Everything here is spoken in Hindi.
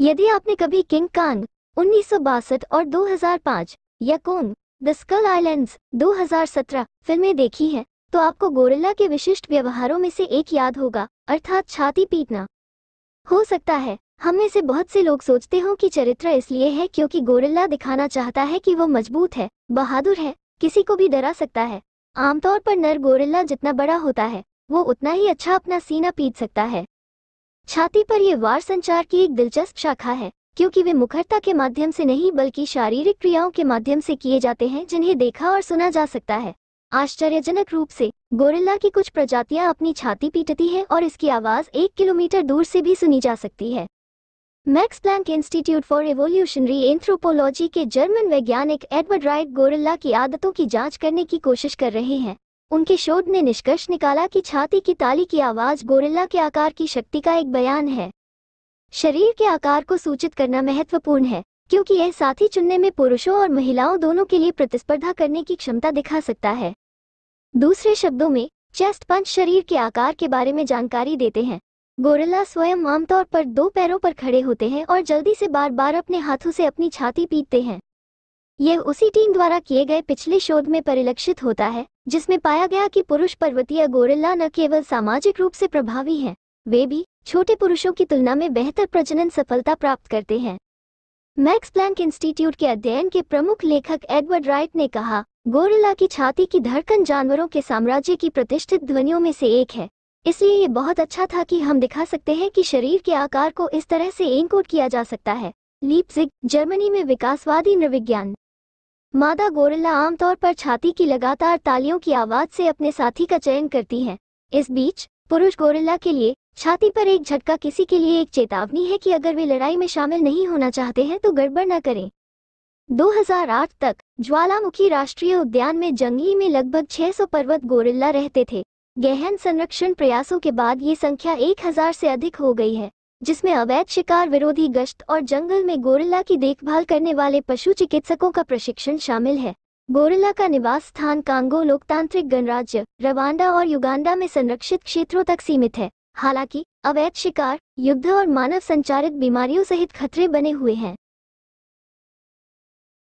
यदि आपने कभी किंग कांग उन्नीस और 2005 या कोंग द स्कल आइलैंड्स 2017 फिल्में देखी हैं, तो आपको गोरिल्ला के विशिष्ट व्यवहारों में से एक याद होगा अर्थात छाती पीटना हो सकता है हम में से बहुत से लोग सोचते हो कि चरित्र इसलिए है क्योंकि गोरिल्ला दिखाना चाहता है कि वो मजबूत है बहादुर है किसी को भी डरा सकता है आमतौर पर नर गोरिल्ला जितना बड़ा होता है वो उतना ही अच्छा अपना सीना पीट सकता है छाती पर ये वार संचार की एक दिलचस्प शाखा है क्योंकि वे मुखरता के माध्यम से नहीं बल्कि शारीरिक क्रियाओं के माध्यम से किए जाते हैं जिन्हें देखा और सुना जा सकता है आश्चर्यजनक रूप से गोरिल्ला की कुछ प्रजातियां अपनी छाती पीटती है और इसकी आवाज एक किलोमीटर दूर से भी सुनी जा सकती है Max Planck Institute for Evolutionary Anthropology के जर्मन वैज्ञानिक एडवर्ड राइट गोरिल्ला की आदतों की जांच करने की कोशिश कर रहे हैं उनके शोध ने निष्कर्ष निकाला कि छाती की ताली की आवाज़ गोरिल्ला के आकार की शक्ति का एक बयान है शरीर के आकार को सूचित करना महत्वपूर्ण है क्योंकि यह साथी चुनने में पुरुषों और महिलाओं दोनों के लिए प्रतिस्पर्धा करने की क्षमता दिखा सकता है दूसरे शब्दों में चेस्ट पंच शरीर के आकार के बारे में जानकारी देते हैं गोरिल्ला स्वयं आमतौर पर दो पैरों पर खड़े होते हैं और जल्दी से बार बार अपने हाथों से अपनी छाती पीटते हैं यह उसी टीम द्वारा किए गए पिछले शोध में परिलक्षित होता है जिसमें पाया गया कि पुरुष पर्वतीय गोरिल्ला न केवल सामाजिक रूप से प्रभावी हैं वे भी छोटे पुरुषों की तुलना में बेहतर प्रजनन सफलता प्राप्त करते हैं मैक्स प्लैंक इंस्टीट्यूट के अध्ययन के प्रमुख लेखक एडवर्ड राइट ने कहा गोरिल्ला की छाती की धड़कन जानवरों के साम्राज्य की प्रतिष्ठित ध्वनियों में से एक है इसलिए ये बहुत अच्छा था कि हम दिखा सकते हैं कि शरीर के आकार को इस तरह से एनकोड किया जा सकता है लीपजिग जर्मनी में विकासवादी नृविज्ञान मादा गोरिल्ला आमतौर पर छाती की लगातार तालियों की आवाज से अपने साथी का चयन करती है इस बीच पुरुष गोरिल्ला के लिए छाती पर एक झटका किसी के लिए एक चेतावनी है कि अगर वे लड़ाई में शामिल नहीं होना चाहते हैं तो गड़बड़ न करें 2008 तक ज्वालामुखी राष्ट्रीय उद्यान में जंगली में लगभग 600 पर्वत गोरिल्ला रहते थे गहन संरक्षण प्रयासों के बाद ये संख्या 1000 से अधिक हो गई है जिसमें अवैध शिकार विरोधी गश्त और जंगल में गोरिल्ला की देखभाल करने वाले पशु चिकित्सकों का प्रशिक्षण शामिल है गोरिल्ला का निवास स्थान कांगो लोकतांत्रिक गणराज्य रवांडा और युगांडा में संरक्षित क्षेत्रों तक सीमित है हालांकि अवैध शिकार युद्ध और मानव संचारित बीमारियों सहित खतरे बने हुए हैं